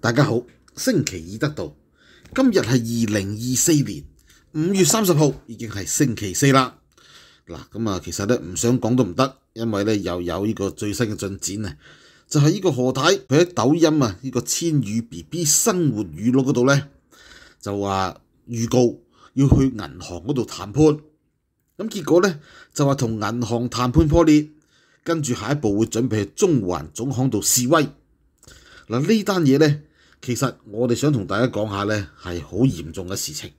大家好，星期二得到今日系二零二四年五月三十号，已经系星期四啦。嗱，咁啊，其实咧唔想讲都唔得，因为咧又有呢个最新嘅进展啊，就系呢个何太佢喺抖音啊呢个千语 B B 生活语录嗰度咧就话预告要去银行嗰度谈判，咁结果咧就话同银行谈判破裂，跟住下一步会准备去中环总行度示威。嗱呢单嘢咧。其實我哋想同大家講下咧，係好嚴重嘅事情。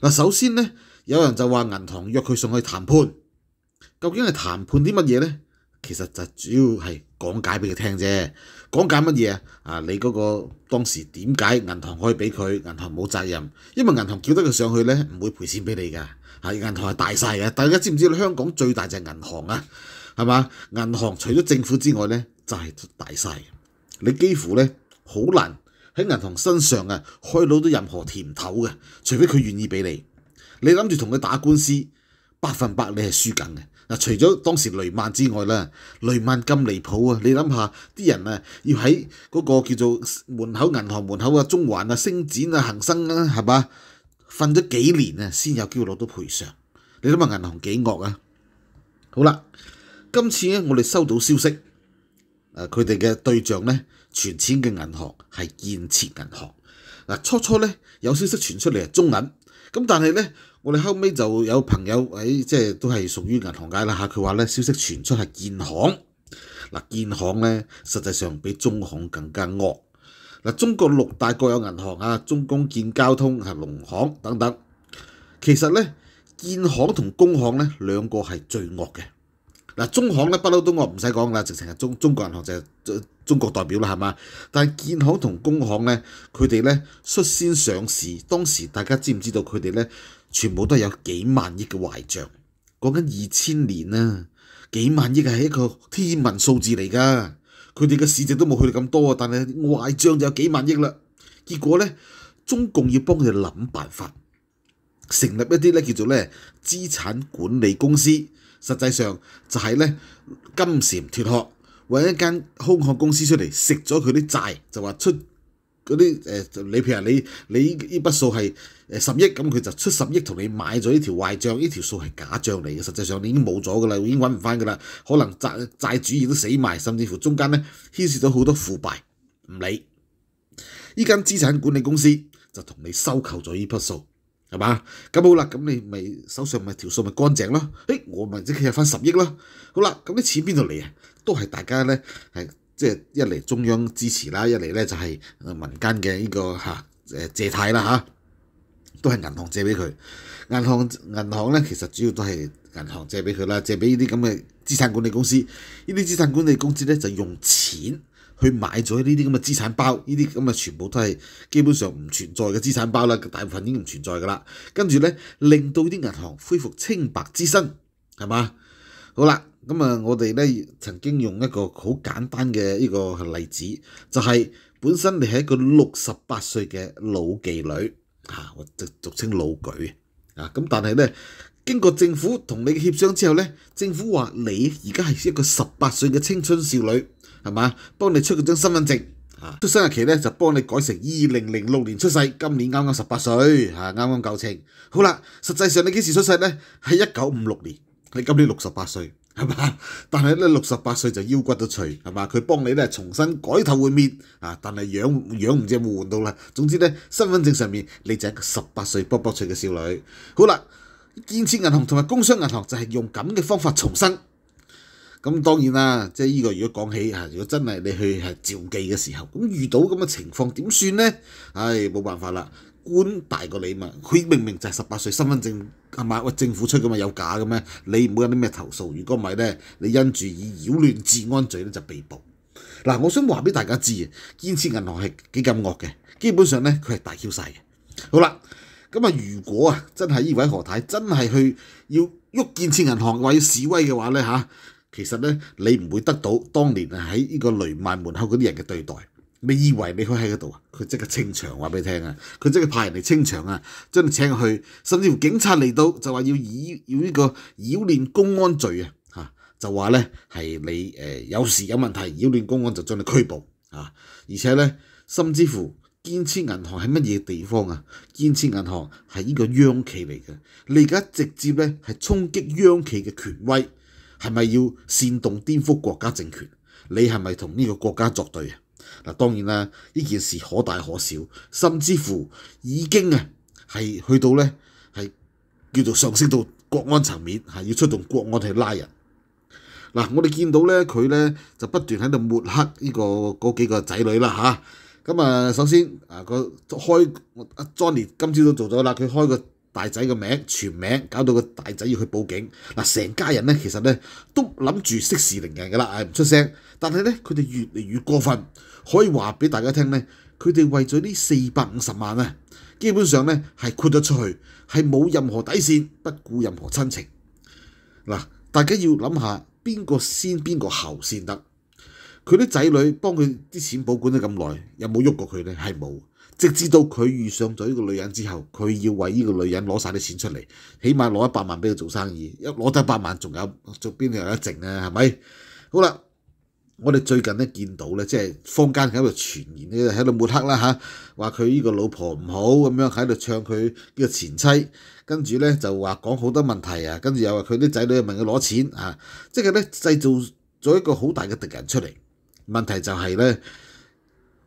嗱，首先咧，有人就話銀行約佢上去談判，究竟係談判啲乜嘢咧？其實就主要係講解俾佢聽啫。講解乜嘢啊？你嗰個當時點解銀行可以俾佢？銀行冇責任，因為銀行叫得佢上去咧，唔會賠錢俾你㗎。啊，銀行係大晒嘅。大家知唔知香港最大隻銀行啊？係嘛？銀行除咗政府之外咧，就係大晒。你幾乎咧好難。喺銀行身上啊，開到到任何甜頭嘅，除非佢願意俾你。你諗住同佢打官司，百分百你係輸緊嘅。嗱，除咗當時雷曼之外啦，雷曼咁離譜啊！你諗下，啲人啊，要喺嗰個叫做門口銀行門口啊，中環啊、星展啊、恒生啊，係嘛？瞓咗幾年啊，先有機會攞到賠償。你諗下銀行幾惡啊？好啦，今次咧，我哋收到消息，誒，佢哋嘅對象咧。存錢嘅銀行係建設銀行。嗱，初初咧有消息傳出嚟係中銀，咁但係咧我哋後屘就有朋友喺即係都係屬於銀行界啦嚇，佢話咧消息傳出係建行。嗱，建行咧實際上比中行更加惡。嗱，中國六大國有銀行啊，中工建交通係農行等等，其實咧建行同工行咧兩個係最惡嘅。嗱，中行咧不嬲都我唔使講啦，直情係中中國銀行就係中國代表啦，係嘛？但係建行同工行咧，佢哋咧率先上市。當時大家知唔知道佢哋咧全部都係有幾萬億嘅壞帳？講緊二千年啊，幾萬億係一個天文數字嚟㗎。佢哋嘅市值都冇去到咁多，但係壞帳就有幾萬億啦。結果咧，中共要幫佢哋諗辦法，成立一啲咧叫做咧資產管理公司。實際上就係咧金蟬脱殼，揾一間空殼公司出嚟食咗佢啲債，就話出嗰啲誒，你譬如你你依筆數係誒十億，咁佢就出十億同你買咗呢條壞帳，呢條數係假帳嚟嘅，實際上你已經冇咗㗎啦，已經揾唔翻㗎啦，可能債債主已都死埋，甚至乎中間咧牽涉到好多腐敗，唔理。依間資產管理公司就同你收購咗呢筆數。系嘛咁好啦，咁你咪手上咪条数咪干净咯。誒，我咪即刻入翻十億咯。好啦，咁啲錢邊度嚟啊？都係大家咧，係即係一嚟中央支持啦，一嚟咧就係民間嘅呢個嚇誒借貸啦嚇，都係銀行借俾佢。銀行銀行咧，其實主要都係銀行借俾佢啦，借俾呢啲咁嘅資產管理公司。呢啲資產管理公司咧就用錢。去買咗呢啲咁嘅資產包，呢啲咁嘅全部都係基本上唔存在嘅資產包啦，大部分已經唔存在噶啦。跟住呢，令到啲銀行恢復清白之身，係嘛？好啦，咁啊，我哋呢曾經用一個好簡單嘅呢個例子，就係本身你係一個六十八歲嘅老妓女啊，或俗稱老舉啊，咁但係呢。經過政府同你嘅協商之後呢政府話你而家係一個十八歲嘅青春少女。系嘛？幫你出嗰張身份證，啊，出生日期咧就幫你改成二零零六年出世，今年啱啱十八歲，嚇啱啱夠稱。好啦，實際上你幾時出世咧？係一九五六年，你今年六十八歲，係嘛？但係咧六十八歲就腰骨都脆，係嘛？佢幫你咧重新改頭换面，啊！但係样样唔知有冇換到啦。總之咧，身份證上面你就係一個十八歲卜卜脆嘅少女。好啦，建設銀行同埋工商銀行就係用咁嘅方法重生。咁當然啦，即係依個如果講起如果真係你去係召記嘅時候，咁遇到咁嘅情況點算呢？唉，冇辦法啦，官大過你嘛。佢明明就係十八歲，身份證係咪喂政府出嘅嘛？有假嘅咩？你唔好有啲咩投訴。如果唔係咧，你因住以擾亂治安罪咧就被捕。嗱，我想話俾大家知，建設銀行係幾咁惡嘅，基本上咧佢係大囂曬嘅。好啦，咁啊，如果啊真係依位何太真係去要喐建設銀行或要示威嘅話咧嚇。其實咧，你唔會得到當年啊喺呢個雷曼門口嗰啲人嘅對待。你以為你可以喺嗰度啊？佢即刻清場，話俾你聽啊！佢即刻派人嚟清場啊，將你請去，甚至乎警察嚟到就話要以要呢個擾亂公安罪啊嚇，就話咧係你誒有事有問題擾亂公安就將你拘捕啊！而且咧，甚至乎堅恆銀行喺乜嘢地方啊？堅恆銀行係呢個央企嚟嘅，你而家直接咧係衝擊央企嘅權威。係咪要煽動顛覆國家政權？你係咪同呢個國家作對啊？嗱，當然啦，呢件事可大可小，甚至乎已經啊係去到咧係叫做上升到國安層面係要出動國安去拉人。嗱，我哋見到咧佢咧就不斷喺度抹黑呢個嗰幾個仔女啦嚇。咁啊，首先啊個開阿 Johnny 今朝都做咗啦，佢開個。大仔嘅名全名搞到個大仔要去報警嗱，成家人咧其實咧都諗住息事寧人㗎啦，唔出聲。但係咧佢哋越嚟越過分，可以話俾大家聽咧，佢哋為咗呢四百五十萬啊，基本上咧係豁得出去，係冇任何底線，不顧任何親情。嗱，大家要諗下邊個先邊個後先得。佢啲仔女幫佢啲錢保管咗咁耐，有冇喐過佢咧？係冇。直至到佢遇上咗呢個女人之後，佢要為呢個女人攞曬啲錢出嚟，起碼攞一百萬俾佢做生意。一攞得一百萬，仲有做邊度有得剩啊？係咪？好啦，我哋最近咧見到咧，即係坊間喺度傳言咧，喺度抹黑啦嚇，話佢呢個老婆唔好咁樣喺度唱佢呢個前妻，跟住咧就話講好多問題啊，跟住又話佢啲仔女問佢攞錢啊，即係咧製造咗一個好大嘅敵人出嚟。問題就係咧。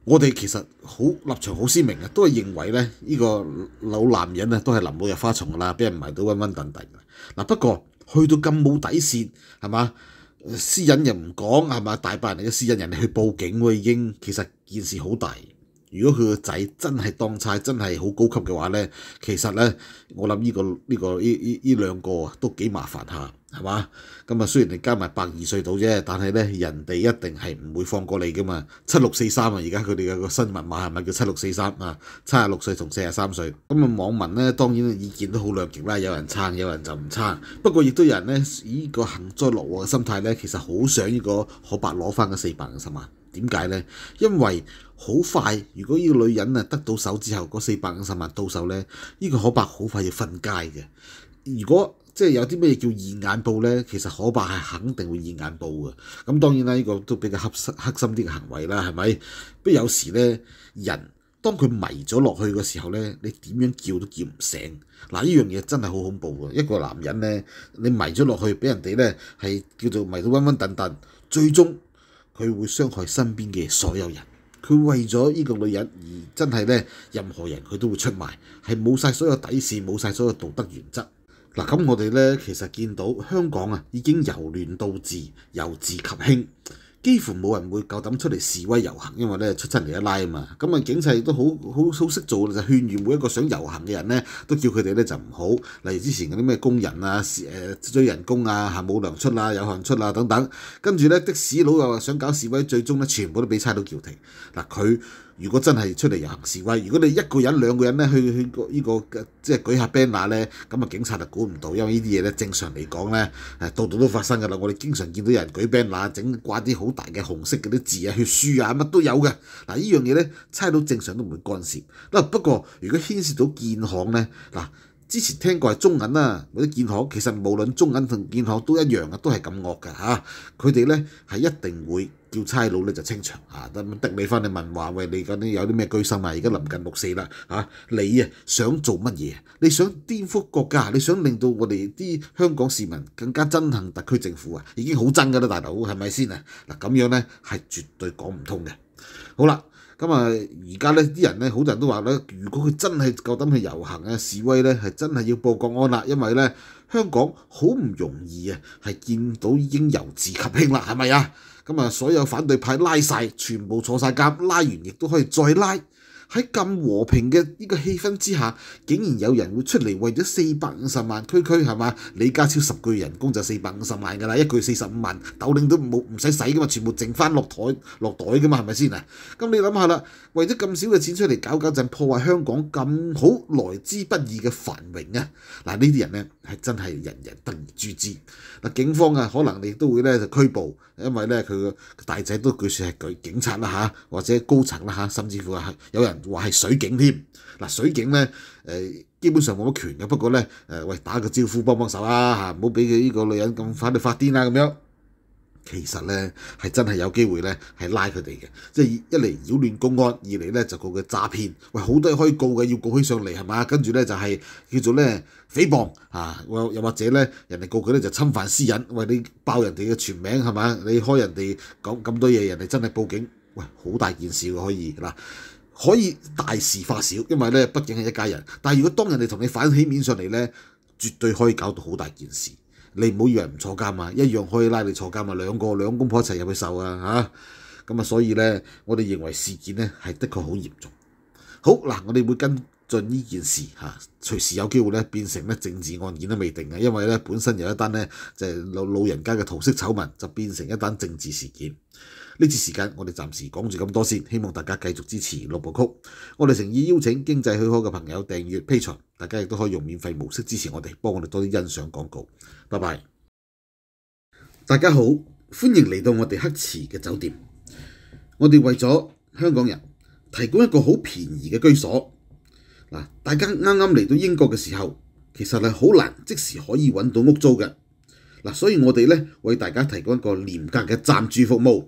我哋其實好立場好鮮明嘅，都係認為咧，呢個老男人啊，都係林老入花叢噶啦，俾人埋到瘟瘟沌沌。嗱不過去到咁冇底線，係嘛？私隱又唔講係嘛？大把人哋嘅私隱，人哋去報警喎已經。其實件事好大。如果佢個仔真係當差，真係好高級嘅話咧，其實咧，我諗呢個呢個呢呢兩個都幾麻煩下。係嘛？咁啊，雖然你加埋百二歲到啫，但係咧，人哋一定係唔會放過你噶嘛。七六四三啊，而家佢哋嘅個新密碼係咪叫七六四三啊？七啊六歲同四啊三歲。咁啊，網民咧當然意見都好兩極啦，有人撐，有人就唔撐。不過亦都有人咧，以個幸災樂禍嘅心態咧，其實好想呢個可白攞翻個四百五十萬。點解呢？因為好快，如果呢個女人啊得到手之後，嗰四百五十萬到手咧，呢個可白好快要瞓街嘅。如果即係有啲咩叫二眼報呢？其實可怕係肯定會二眼報嘅。咁當然啦，呢個都比較黑心、黑心啲嘅行為啦，係咪？不過有時呢，人當佢迷咗落去嘅時候呢，你點樣叫都叫唔醒。嗱，呢樣嘢真係好恐怖嘅。一個男人呢，你迷咗落去，俾人哋呢係叫做迷到昏昏頓頓，最終佢會傷害身邊嘅所有人。佢為咗呢個女人而真係呢，任何人佢都會出賣，係冇晒所有底線，冇晒所有道德原則。嗱，咁我哋咧其實見到香港啊，已經由亂到治，由治及興，幾乎冇人會夠膽出嚟示威遊行，因為咧出親嚟一拉嘛，咁啊警勢亦都好好好識做，就勸喻每一個想遊行嘅人咧，都叫佢哋咧就唔好。例如之前嗰啲咩工人啊，誒追人工啊，嚇冇糧出啊，有限出啊等等，跟住咧的士佬又話想搞示威，最終咧全部都俾差佬叫停。嗱佢。如果真係出嚟遊行示威，如果你一個人、兩個人咧去去個依個即係舉下 banner 咧，咁啊警察就管唔到，因為呢啲嘢咧正常嚟講咧，誒度度都發生㗎啦。我哋經常見到有人舉 banner，整掛啲好大嘅紅色嗰啲字啊、血書啊，乜都有嘅。嗱依樣嘢咧，猜到正常都唔會干涉。嗱不過如果牽涉到建行咧，嗱。之前聽過係中銀啊，嗰啲建行其實無論中銀同建行都一樣啊，都係咁惡嘅嚇。佢哋咧係一定會叫差佬咧就清場啊，得得你翻嚟問話，喂你嗰啲有啲咩居心啊？而家臨近六四啦，嚇你啊想做乜嘢？你想顛覆國家？你想令到我哋啲香港市民更加憎恨特區政府啊？已經好憎㗎啦，大佬係咪先啊？嗱咁樣咧係絕對講唔通嘅。好啦。咁啊，而家咧啲人咧，好多人都話咧，如果佢真係夠膽去遊行啊示威咧，係真係要報國安啦，因為咧香港好唔容易啊，係見到已經由自及興啦，係咪啊？咁啊，所有反對派拉曬，全部坐曬監，拉完亦都可以再拉。喺咁和平嘅呢個氣氛之下，竟然有人會出嚟為咗四百五十萬區區係嘛？李家超十句人工就四百五十萬㗎啦，一句四十五萬，豆領都冇唔使使噶嘛，全部剩翻落台落袋噶嘛，係咪先啊？咁你諗下啦，為咗咁少嘅錢出嚟搞搞陣，破壞香港咁好來之不易嘅繁榮啊！嗱，呢啲人咧～係真係人人得而知之。嗱，警方啊，可能亦都會咧就拘捕，因為咧佢個大仔都據説係警察啦嚇，或者高層啦嚇，甚至乎係有人話係水警添。嗱，水警咧誒基本上冇乜權嘅，不過咧誒喂打個招呼幫幫手啦嚇，唔好俾佢呢個女人咁快到發癲啦咁樣。其實咧係真係有機會咧係拉佢哋嘅，即係一嚟擾亂公安，二嚟咧就告佢詐騙。喂，好多嘢可以告嘅，要告起上嚟係嘛？跟住咧就係叫做咧誹謗啊！又或者咧，人哋告佢咧就侵犯私隱。喂，你爆人哋嘅全名係嘛？你開人哋講咁多嘢，人哋真係報警。喂，好大件事可以嗱，可以大事化小，因為咧畢竟係一家人。但係如果當人哋同你反起面上嚟咧，絕對可以搞到好大件事。你唔好以為唔坐監啊，一樣可以拉你坐監啊，兩個兩公婆一齊入去受啊嚇！咁啊，所以咧，我哋認為事件咧係的確好嚴重。好嗱，我哋會跟進呢件事嚇，隨時有機會咧變成咧政治案件都未定嘅，因為咧本身有一單咧就老老人家嘅桃色醜聞就變成一單政治事件。呢次時間，我哋暫時講住咁多先，希望大家繼續支持六部曲。我哋誠意邀請經濟許可嘅朋友訂閱披財，大家亦都可以用免費模式支持我哋，幫我哋多啲欣賞廣告。拜拜！大家好，歡迎嚟到我哋黑池嘅酒店。我哋為咗香港人提供一個好便宜嘅居所嗱。大家啱啱嚟到英國嘅時候，其實係好難即時可以揾到屋租嘅嗱，所以我哋咧為大家提供一個廉價嘅暫住服務。